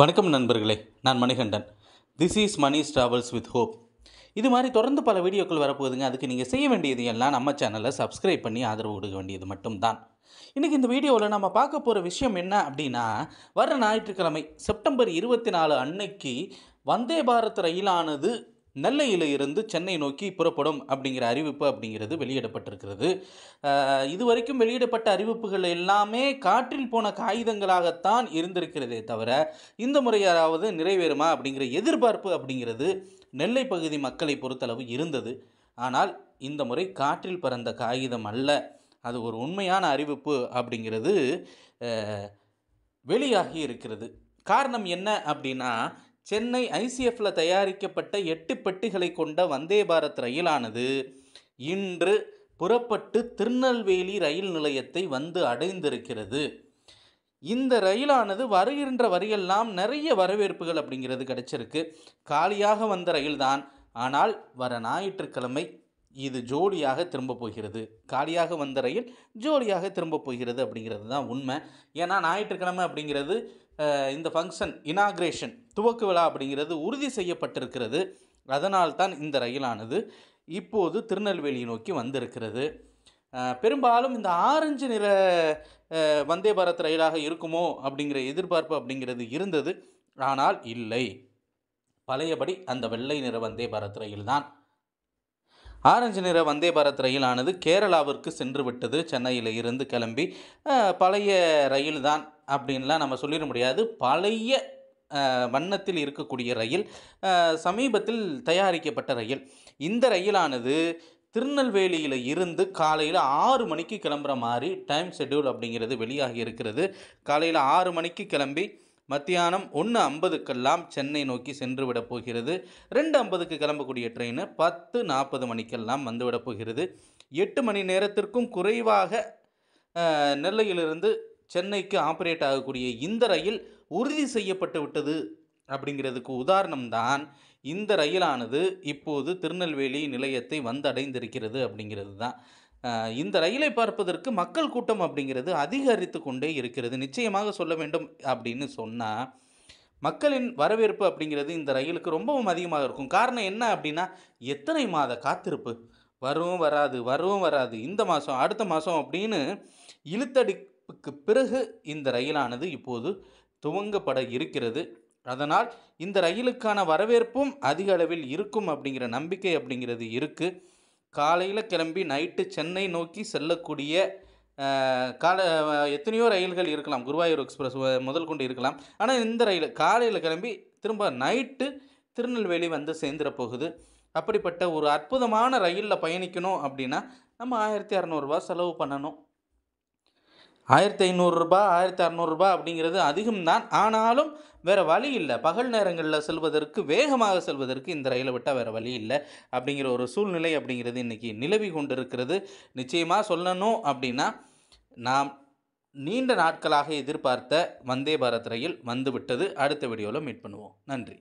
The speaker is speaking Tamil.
வணக்கம் நண்பர்களே நான் Manikandan this is Mani travels with hope இது மாதிரி தொடர்ந்து பல வீடியோக்கள் வரப்போகுதுங்க அதுக்கு நீங்கள் செய்ய வேண்டியது எல்லாம் நம்ம சேனலை சப்ஸ்கிரைப் பண்ணி ஆதரவு கொடுக்க வேண்டியது மட்டும்தான் இன்றைக்கி இந்த வீடியோவில் நம்ம பார்க்க போகிற விஷயம் என்ன அப்படின்னா வர ஞாயிற்றுக்கிழமை செப்டம்பர் இருபத்தி நாலு அன்னைக்கு வந்தே பாரத் ரயிலானது நெல்லையில் இருந்து சென்னை நோக்கி புறப்படும் அப்படிங்கிற அறிவிப்பு அப்படிங்கிறது வெளியிடப்பட்டிருக்கிறது இது வரைக்கும் வெளியிடப்பட்ட அறிவிப்புகள் எல்லாமே காற்றில் போன காகிதங்களாகத்தான் இருந்திருக்கிறதே தவிர இந்த முறையாவது நிறைவேறுமா அப்படிங்கிற எதிர்பார்ப்பு அப்படிங்கிறது நெல்லை பகுதி மக்களை பொறுத்தளவு இருந்தது ஆனால் இந்த முறை காற்றில் பறந்த காகிதம் அல்ல அது ஒரு உண்மையான அறிவிப்பு அப்படிங்கிறது வெளியாகி இருக்கிறது காரணம் என்ன அப்படின்னா சென்னை ஐசிஎஃப்ல தயாரிக்கப்பட்ட எட்டு பெட்டிகளை கொண்ட வந்தே பாரத் ரயிலானது இன்று புறப்பட்டு திருநெல்வேலி ரயில் நிலையத்தை வந்து அடைந்திருக்கிறது இந்த ரயிலானது வருகின்ற வரியெல்லாம் நிறைய வரவேற்புகள் அப்படிங்கிறது கிடைச்சிருக்கு காலியாக வந்த ரயில்தான் ஆனால் வர ஞாயிற்றுக்கிழமை இது ஜோடியாக திரும்ப போகிறது காலியாக வந்த ரயில் ஜோடியாக திரும்ப போகிறது அப்படிங்கிறது தான் உண்மை ஏன்னா ஞாயிற்றுக்கிழமை அப்படிங்கிறது இந்த ஃபங்க்ஷன் இனாக்ரேஷன் துவக்கு விழா அப்படிங்கிறது உறுதி செய்யப்பட்டிருக்கிறது அதனால்தான் இந்த ரயிலானது இப்போது திருநெல்வேலியை நோக்கி வந்திருக்கிறது பெரும்பாலும் இந்த ஆரஞ்சு நிற வந்தே பாரத் ரயிலாக இருக்குமோ அப்படிங்கிற எதிர்பார்ப்பு அப்படிங்கிறது இருந்தது ஆனால் இல்லை பழையபடி அந்த வெள்ளை நிற வந்தே பாரத் ரயில்தான் ஆரஞ்சு நிற வந்தே பாரத் ரயிலானது கேரளாவிற்கு சென்று விட்டது சென்னையில் இருந்து கிளம்பி பழைய ரயில்தான் அப்படின்லாம் நம்ம சொல்லிட முடியாது பழைய வண்ணத்தில் இருக்கக்கூடிய ரயில் சமீபத்தில் தயாரிக்கப்பட்ட ரயில் இந்த ரயிலானது திருநெல்வேலியில் இருந்து காலையில் ஆறு மணிக்கு கிளம்புற மாதிரி டைம் ஷெட்யூல் அப்படிங்கிறது வெளியாகி இருக்கிறது காலையில் ஆறு மணிக்கு கிளம்பி மத்தியானம் ஒன்று ஐம்பதுக்கெல்லாம் சென்னை நோக்கி சென்று விட போகிறது ரெண்டு ஐம்பதுக்கு கிளம்பக்கூடிய ட்ரெயின் பத்து நாற்பது மணிக்கெல்லாம் வந்துவிட போகிறது எட்டு மணி நேரத்திற்கும் குறைவாக நெல்லையிலிருந்து சென்னைக்கு ஆப்ரேட் ஆகக்கூடிய இந்த ரயில் உறுதி செய்யப்பட்டு விட்டது அப்படிங்கிறதுக்கு உதாரணம் தான் இந்த ரயிலானது இப்போது திருநெல்வேலி நிலையத்தை வந்தடைந்திருக்கிறது அப்படிங்கிறது தான் இந்த ரயிலை பார்ப்பதற்கு மக்கள் கூட்டம் அப்படிங்கிறது அதிகரித்து கொண்டே இருக்கிறது நிச்சயமாக சொல்ல வேண்டும் அப்படின்னு சொன்னால் மக்களின் வரவேற்பு அப்படிங்கிறது இந்த ரயிலுக்கு ரொம்பவும் அதிகமாக இருக்கும் காரணம் என்ன அப்படின்னா எத்தனை மாத காத்திருப்பு வரவும் வராது வரவும் வராது இந்த மாதம் அடுத்த மாதம் அப்படின்னு இழுத்தடி அறிவிப்புக்கு பிறகு இந்த ரயிலானது இப்போது துவங்கப்பட இருக்கிறது அதனால் இந்த ரயிலுக்கான வரவேற்பும் அதிக அளவில் இருக்கும் அப்படிங்கிற நம்பிக்கை அப்படிங்கிறது இருக்குது காலையில் கிளம்பி நைட்டு சென்னை நோக்கி செல்லக்கூடிய கால எத்தனையோ ரயில்கள் இருக்கலாம் குருவாயூர் எக்ஸ்பிரஸ் முதல் கொண்டு இருக்கலாம் ஆனால் இந்த ரயில் காலையில் கிளம்பி திரும்ப நைட்டு திருநெல்வேலி வந்து சேர்ந்துட போகுது அப்படிப்பட்ட ஒரு அற்புதமான ரயிலில் பயணிக்கணும் அப்படின்னா நம்ம ஆயிரத்தி அறநூறுரூவா செலவு பண்ணணும் ஆயிரத்தி ஐநூறுரூபா ஆயிரத்தி அறநூறுரூபா அப்படிங்கிறது அதிகம்தான் ஆனாலும் வேறு வழி இல்லை பகல் நேரங்களில் செல்வதற்கு வேகமாக செல்வதற்கு இந்த ரயிலை விட்டால் வேறு வழி இல்லை அப்படிங்கிற ஒரு சூழ்நிலை அப்படிங்கிறது இன்றைக்கி நிலவி கொண்டு இருக்கிறது நிச்சயமாக சொல்லணும் அப்படின்னா நாம் நீண்ட நாட்களாக எதிர்பார்த்த வந்தே பாரத் ரயில் வந்துவிட்டது அடுத்த வீடியோவில் மீட் பண்ணுவோம் நன்றி